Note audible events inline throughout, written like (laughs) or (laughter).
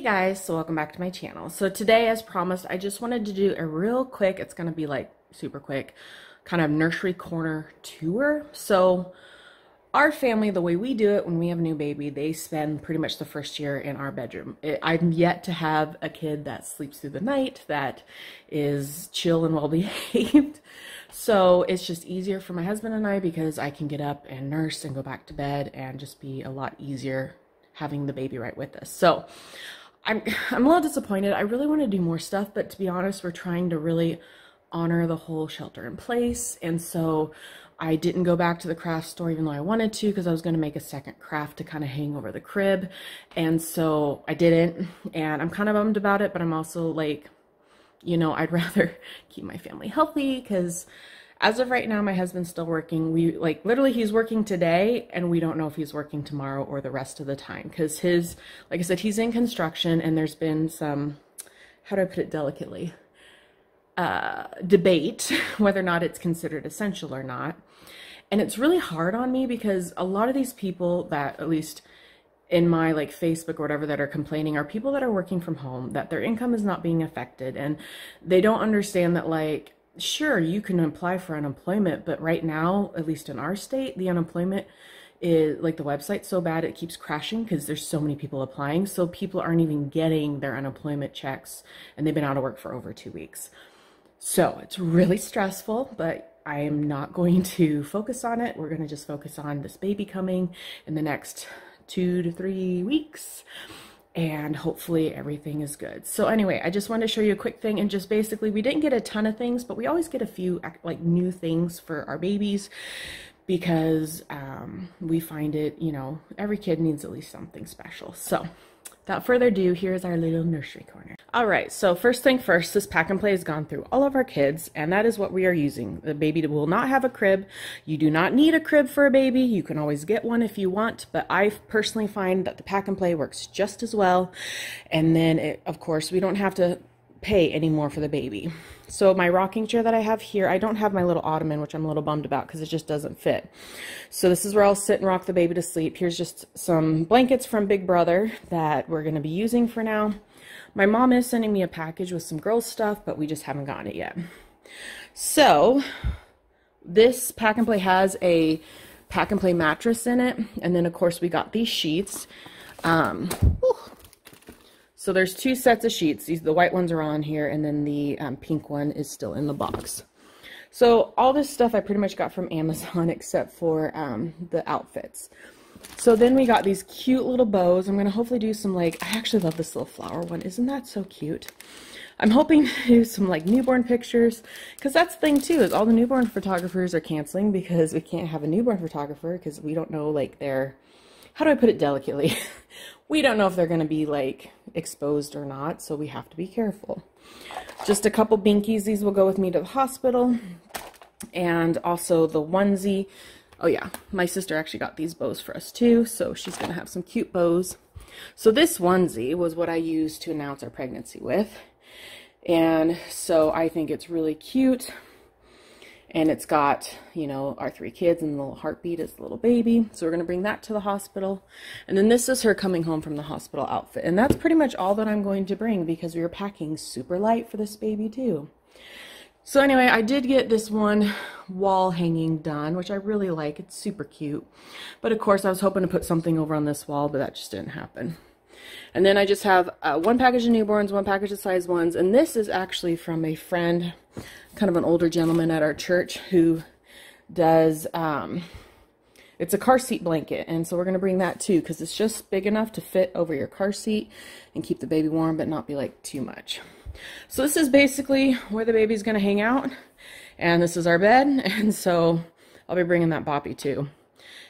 Hey guys, so welcome back to my channel. So today, as promised, I just wanted to do a real quick, it's gonna be like super quick, kind of nursery corner tour. So our family, the way we do it when we have a new baby, they spend pretty much the first year in our bedroom. I'm yet to have a kid that sleeps through the night, that is chill and well behaved. (laughs) So it's just easier for my husband and I because I can get up and nurse and go back to bed and just be a lot easier having the baby right with us. So I'm, (sighs) I'm a little disappointed. I really want to do more stuff, but to be honest, we're trying to really honor the whole shelter in place. And so I didn't go back to the craft store even though I wanted to because I was going to make a second craft to kind of hang over the crib. And so I didn't. And I'm kind of bummed about it, but I'm also like, you know, I'd (laughs) rather keep my family healthy because as of right now, my husband's still working. We like literally he's working today and we don't know if he's working tomorrow or the rest of the time because his, like I said, he's in construction and there's been some, how do I put it delicately, uh, debate (laughs) whether or not it's considered essential or not. And it's really hard on me because a lot of these people that at least in my like Facebook or whatever that are complaining are people that are working from home, that their income is not being affected. And they don't understand that like sure, you can apply for unemployment, but right now, at least in our state, the unemployment is like the website's so bad it keeps crashing because there's so many people applying. So people aren't even getting their unemployment checks and they've been out of work for over two weeks. So it's really stressful, but I am not (laughs) going to focus on it. We're going to just focus on this baby coming in the next two to three weeks and hopefully everything is good. So anyway, I just wanted to show you a quick thing and just basically we didn't get a ton of things, but we always get a few like new things for our babies because um, we find it, you know, every kid needs at least something special. So Without further ado, here is our little nursery corner. All right, so first thing first, this pack and play has gone through all of our kids, and that is what we are using. The baby will not have a crib. You do not need a crib for a baby. You can always get one if you want, but I personally find that the pack and play works just as well. And then, it, of course, we don't have to pay any more for the baby. So my rocking chair that I have here, I don't have my little ottoman, which I'm a little bummed about because it just doesn't fit. So this is where I'll sit and rock the baby to sleep. Here's just some blankets from Big Brother that we're going to be using for now. My mom is sending me a package with some girls stuff, but we just haven't gotten it yet. So this pack and play has a pack and play mattress in it. And then of course we got these sheets. Um, so there's two sets of sheets. These, the white ones are on here, and then the um, pink one is still in the box. So all this stuff I pretty much got from Amazon (laughs) except for um, the outfits. So then we got these cute little bows. I'm going to hopefully do some like, I actually love this little flower one. Isn't that so cute? I'm hoping (laughs) to do some like newborn pictures because that's the thing too is all the newborn photographers are canceling because we can't have a newborn photographer because we don't know like their how do I put it delicately? (laughs) we don't know if they're going to be like exposed or not, so we have to be careful. Just a couple binkies. These will go with me to the hospital. And also the onesie. Oh yeah, my sister actually got these bows for us too, so she's going to have some cute bows. So this onesie was what I used to announce our pregnancy with. And so I think it's really cute and it's got, you know, our three kids and the little heartbeat is the little baby. So we're going to bring that to the hospital. And then this is her coming home from the hospital outfit. And that's pretty much all that I'm going to bring because we were packing super light for this baby too. So anyway, I did get this one wall hanging done, which I really like. It's super cute. But of course, I was hoping to put something over on this wall, but that just didn't happen. And then I just have uh, one package of newborns, one package of size ones, and this is actually from a friend, kind of an older gentleman at our church who does, um, it's a car seat blanket, and so we're going to bring that too because it's just big enough to fit over your car seat and keep the baby warm but not be like too much. So this is basically where the baby's going to hang out, and this is our bed, (laughs) and so I'll be bringing that boppy too.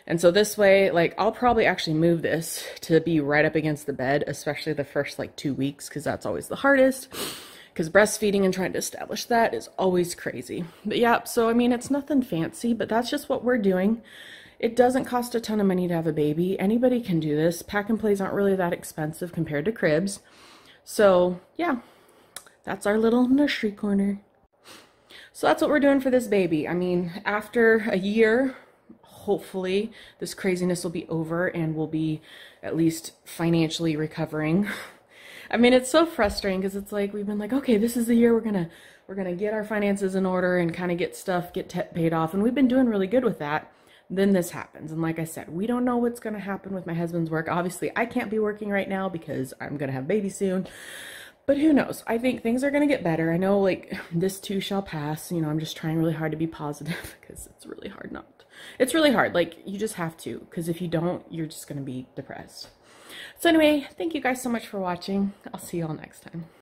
And so this way, like I'll probably actually move this to be right up against the bed, especially the first like two weeks, because that's always the hardest. Because breastfeeding and trying to establish that is always crazy. But yeah, so I mean, it's nothing fancy, but that's just what we're doing. It doesn't cost a ton of money to have a baby. Anybody can do this. Pack and plays aren't really that expensive compared to cribs. So yeah, that's our little nursery corner. So that's what we're doing for this baby. I mean, after a year hopefully this craziness will be over and we'll be at least financially recovering. (laughs) I mean, it's so frustrating because it's like we've been like, okay, this is the year we're gonna we're gonna get our finances in order and kind of get stuff get t- paid off, and we've been doing really good with that. Then this happens, and like I said, we don't know what's gonna happen with my husband's work. Obviously, I can't be working right now because I'm gonna have baby soon but who knows? I think things are going to get better. I know like (sighs) this too shall pass. You know, I'm just trying really hard to be positive because (laughs) it's really hard not. It's really hard. Like you just have to because if you don't, you're just going to be depressed. So anyway, thank you guys so much for watching. I'll see you all next time.